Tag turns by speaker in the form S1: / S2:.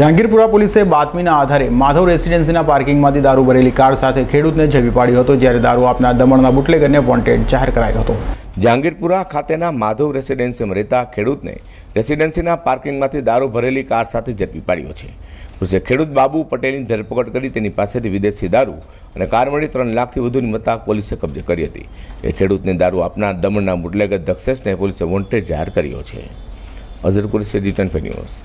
S1: જહાંગીરપુરા પોલીસે બાતમીના આધારે માધવ રેસિડેન્સીના પાર્કિંગમાંથી દારૂ ભરેલી કાર સાથે ખેડૂતને
S2: ઝડપી પાડ્યો હતો જ્યારે દારૂ આપના દમણના બુટલેગરને વોન્ટેડ જાહેર કરાયો હતો જહાંગીરપુરા ખાતેના માધવ રેસિડેન્સીમાં રહેતા ખેડૂતને રેસિડેન્સીના પાર્કિંગમાંથી દારૂ ભરેલી કાર સાથે ઝડપી પાડ્યો છે પોલીસે ખેડૂત બાબુ પટેલની ધરપકડ કરી તેની પાસેથી વિદેશી દારૂ અને કાર મળી ત્રણ લાખથી વધુની મતા પોલીસે કબજે કરી હતી એ ખેડૂતને દારૂ આપનાર દમણના બુટલેગર દક્ષેશને પોલીસે વોન્ટેડ જાહેર કર્યો છે અઝર કુરેશી રિટર્ન ન્યૂઝ